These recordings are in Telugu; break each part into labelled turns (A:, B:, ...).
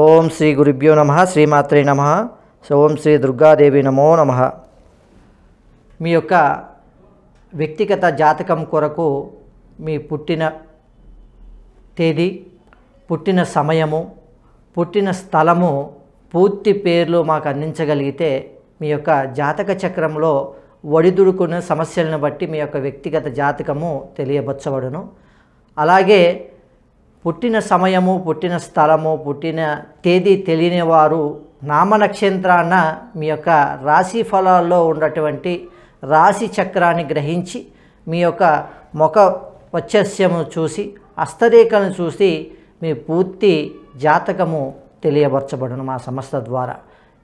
A: ఓం శ్రీ గురుభ్యో నమ శ్రీమాత్రే నమ ఓం శ్రీ దుర్గాదేవి నమో నమ మీ యొక్క వ్యక్తిగత జాతకం కొరకు మీ పుట్టిన తేదీ పుట్టిన సమయము పుట్టిన స్థలము పూర్తి పేర్లు మాకు అందించగలిగితే మీ యొక్క జాతక చక్రంలో ఒడిదుడుకున్న సమస్యలను బట్టి మీ యొక్క వ్యక్తిగత జాతకము తెలియబచ్చబడును అలాగే పుట్టిన సమయము పుట్టిన స్థలము పుట్టిన తేదీ తెలియని వారు నామనక్షత్రాన మీ యొక్క రాశి ఫలాల్లో ఉన్నటువంటి రాశి చక్రాన్ని గ్రహించి మీ యొక్క ముఖ వచ్చస్యము చూసి అస్తరేఖను చూసి మీ పూర్తి జాతకము తెలియపరచబడను మా సంస్థ ద్వారా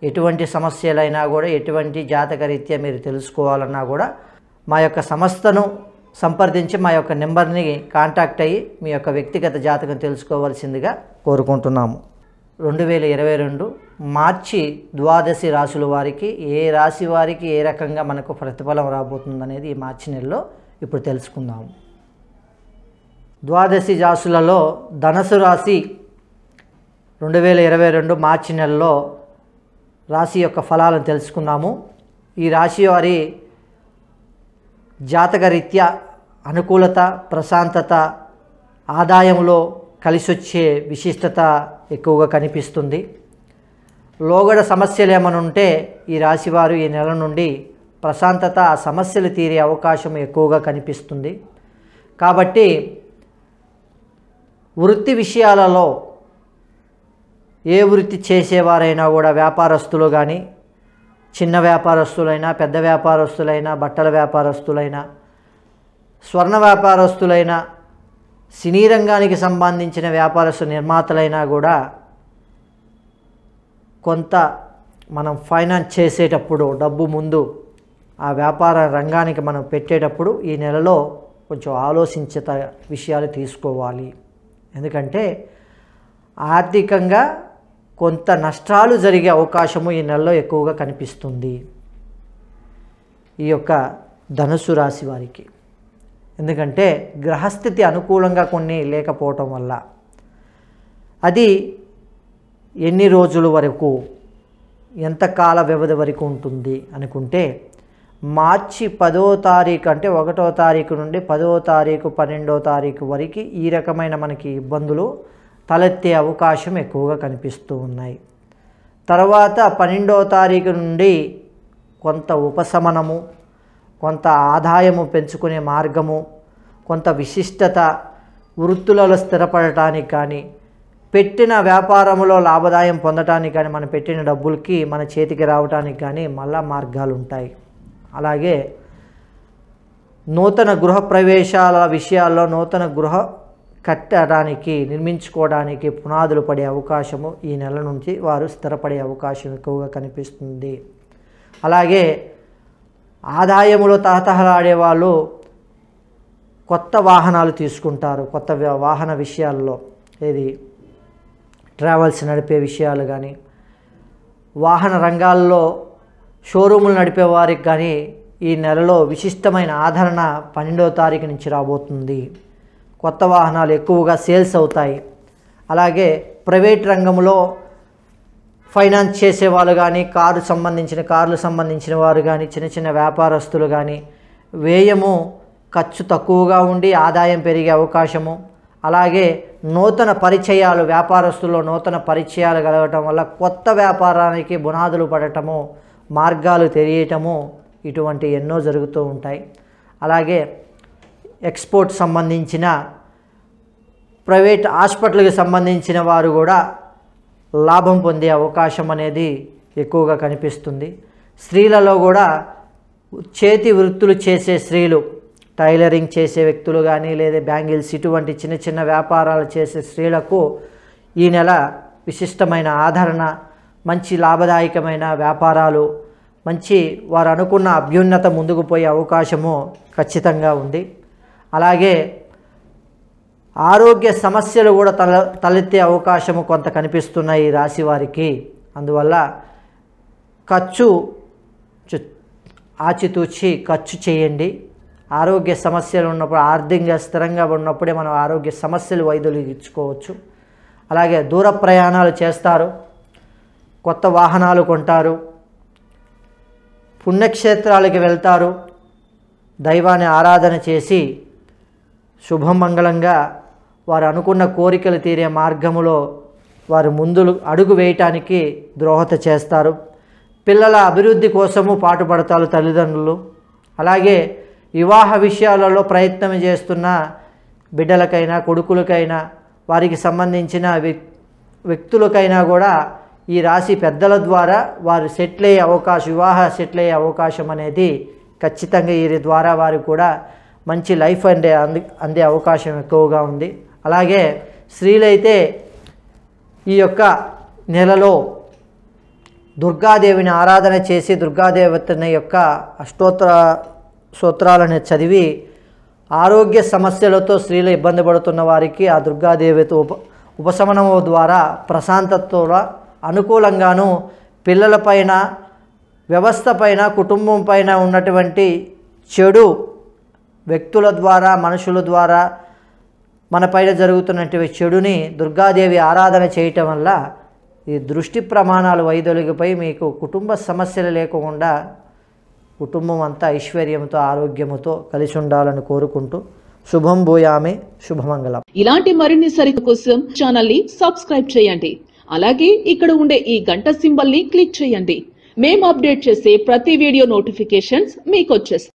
A: ఎటువంటి సమస్యలైనా కూడా ఎటువంటి జాతక రీత్యా మీరు తెలుసుకోవాలన్నా కూడా మా యొక్క సంస్థను సంప్రదించి మా యొక్క నెంబర్ని కాంటాక్ట్ అయ్యి మీ యొక్క వ్యక్తిగత జాతకం తెలుసుకోవాల్సిందిగా కోరుకుంటున్నాము రెండు వేల ఇరవై రెండు మార్చి ద్వాదశి రాశుల వారికి ఏ రాశి వారికి ఏ రకంగా మనకు ప్రతిఫలం రాబోతుందనేది ఈ మార్చి నెలలో ఇప్పుడు తెలుసుకుందాము ద్వాదశి రాశులలో ధనసు రాశి రెండు వేల ఇరవై రెండు మార్చి నెలలో రాశి యొక్క ఫలాలను తెలుసుకుందాము ఈ రాశి వారి జాతకరీత్యా అనుకూలత ప్రశాంతత ఆదాయంలో కలిసి వచ్చే విశిష్టత ఎక్కువగా కనిపిస్తుంది లోగడ సమస్యలు ఏమనుంటే ఈ రాశివారు ఈ నెల నుండి ప్రశాంతత ఆ సమస్యలు తీరే అవకాశం ఎక్కువగా కనిపిస్తుంది కాబట్టి వృత్తి విషయాలలో ఏ వృత్తి చేసేవారైనా కూడా వ్యాపారస్తులు కానీ చిన్న వ్యాపారస్తులైనా పెద్ద వ్యాపారస్తులైనా బట్టల వ్యాపారస్తులైనా స్వర్ణ వ్యాపారస్తులైనా సినీ రంగానికి సంబంధించిన వ్యాపారస్తు నిర్మాతలైనా కూడా కొంత మనం ఫైనాన్స్ చేసేటప్పుడు డబ్బు ముందు ఆ వ్యాపార రంగానికి మనం పెట్టేటప్పుడు ఈ నెలలో కొంచెం ఆలోచించే విషయాలు తీసుకోవాలి ఎందుకంటే ఆర్థికంగా కొంత నష్టాలు జరిగే అవకాశము ఈ నెలలో ఎక్కువగా కనిపిస్తుంది ఈ యొక్క ధనుసు రాశి వారికి ఎందుకంటే గ్రహస్థితి అనుకూలంగా కొన్ని లేకపోవటం వల్ల అది ఎన్ని రోజుల వరకు ఎంత కాల వ్యవధి వరకు ఉంటుంది అనుకుంటే మార్చి పదో తారీఖు అంటే ఒకటో తారీఖు నుండి పదో తారీఖు పన్నెండో తారీఖు వరకు ఈ రకమైన మనకి ఇబ్బందులు తలెత్తే అవకాశం ఎక్కువగా కనిపిస్తూ ఉన్నాయి తర్వాత పన్నెండో తారీఖు నుండి కొంత ఉపశమనము కొంత ఆదాయము పెంచుకునే మార్గము కొంత విశిష్టత వృత్తులలో స్థిరపడటానికి కానీ పెట్టిన వ్యాపారములో లాభదాయం పొందటానికి కానీ మనం పెట్టిన డబ్బులకి మన చేతికి రావటానికి కానీ మళ్ళా మార్గాలు ఉంటాయి అలాగే నూతన గృహ ప్రవేశాల విషయాల్లో నూతన గృహ కట్టడానికి నిర్మించుకోవడానికి పునాదులు పడే అవకాశము ఈ నెల నుంచి వారు స్థిరపడే అవకాశం ఎక్కువగా కనిపిస్తుంది అలాగే ఆదాయములో తహతహలాడే వాళ్ళు కొత్త వాహనాలు తీసుకుంటారు కొత్త వాహన విషయాల్లో ఏది ట్రావెల్స్ నడిపే విషయాలు కానీ వాహన రంగాల్లో షోరూములు నడిపే వారికి కానీ ఈ నెలలో విశిష్టమైన ఆదరణ పన్నెండవ తారీఖు నుంచి రాబోతుంది కొత్త వాహనాలు ఎక్కువగా సేల్స్ అవుతాయి అలాగే ప్రైవేట్ రంగంలో ఫైనాన్స్ చేసేవాళ్ళు కానీ కారు సంబంధించిన కార్లు సంబంధించిన వారు కానీ చిన్న చిన్న వ్యాపారస్తులు కానీ వ్యయము ఖర్చు తక్కువగా ఉండి ఆదాయం పెరిగే అవకాశము అలాగే నూతన పరిచయాలు వ్యాపారస్తుల్లో నూతన పరిచయాలు కలగటం వల్ల కొత్త వ్యాపారానికి బునాదులు పడటము మార్గాలు తెలియటము ఇటువంటి ఎన్నో జరుగుతూ ఉంటాయి అలాగే ఎక్స్పోర్ట్ సంబంధించిన ప్రైవేట్ హాస్పిటల్కి సంబంధించిన వారు కూడా లాభం పొందే అవకాశం అనేది ఎక్కువగా కనిపిస్తుంది స్త్రీలలో కూడా చేతి వృత్తులు చేసే స్త్రీలు టైలరింగ్ చేసే వ్యక్తులు కానీ లేదా బ్యాంగిల్స్ ఇటువంటి చిన్న చిన్న వ్యాపారాలు చేసే స్త్రీలకు ఈ నెల విశిష్టమైన ఆదరణ మంచి లాభదాయకమైన వ్యాపారాలు మంచి వారు అనుకున్న అభ్యున్నత ముందుకు పోయే అవకాశము ఖచ్చితంగా ఉంది అలాగే ఆరోగ్య సమస్యలు కూడా తల తలెత్తే అవకాశము కొంత కనిపిస్తున్నాయి ఈ రాశి వారికి అందువల్ల ఖర్చు ఆచితూచి ఖర్చు చేయండి ఆరోగ్య సమస్యలు ఉన్నప్పుడు ఆర్థికంగా స్థిరంగా ఉన్నప్పుడే మనం ఆరోగ్య సమస్యలు వైదొలిగించుకోవచ్చు అలాగే దూర ప్రయాణాలు చేస్తారు కొత్త వాహనాలు కొంటారు పుణ్యక్షేత్రాలకి వెళ్తారు దైవాన్ని ఆరాధన చేసి శుభమంగళంగా వారు అనుకున్న కోరికలు తీరే మార్గములో వారు ముందులు అడుగు వేయటానికి ద్రోహత చేస్తారు పిల్లల అభివృద్ధి కోసము పాటుపడతారు తల్లిదండ్రులు అలాగే వివాహ విషయాలలో ప్రయత్నం చేస్తున్న బిడ్డలకైనా కొడుకులకైనా వారికి సంబంధించిన వ్యక్తులకైనా కూడా ఈ రాశి పెద్దల ద్వారా వారు సెటిల్ అయ్యే అవకాశం వివాహ సెటిల్ అయ్యే అవకాశం అనేది ఖచ్చితంగా వీరి ద్వారా వారు కూడా మంచి లైఫ్ అందే అంది అందే అవకాశం ఎక్కువగా ఉంది అలాగే స్త్రీలైతే ఈ యొక్క నెలలో దుర్గాదేవిని ఆరాధన చేసి దుర్గాదేవతని యొక్క అష్టోత్తర సూత్రాలను చదివి ఆరోగ్య సమస్యలతో స్త్రీలు ఇబ్బంది పడుతున్న వారికి ఆ దుర్గాదేవితో ఉప ఉపశమనం ద్వారా ప్రశాంతతో అనుకూలంగాను పిల్లల పైన వ్యవస్థ పైన కుటుంబం పైన ఉన్నటువంటి చెడు వ్యక్తుల ద్వారా మనుషుల ద్వారా మన పైన జరుగుతున్నటువంటి చెడుని దుర్గాదేవి ఆరాధన చేయటం వల్ల ఈ దృష్టి ప్రమాణాలు వైదొలిగిపోయి మీకు కుటుంబ సమస్యలు లేకుండా కుటుంబం అంతా ఐశ్వర్యంతో ఆరోగ్యముతో కలిసి ఉండాలని కోరుకుంటూ శుభం భూయామి శుభమంగళం ఇలాంటి మరిన్ని సరిక కోసం ఛానల్ ని సబ్స్క్రైబ్ చేయండి అలాగే ఇక్కడ ఉండే ఈ గంట సింబల్ ని క్లిక్ చేయండి మేము అప్డేట్ చేసే ప్రతి వీడియో నోటిఫికేషన్స్ మీకు వచ్చేస్తాయి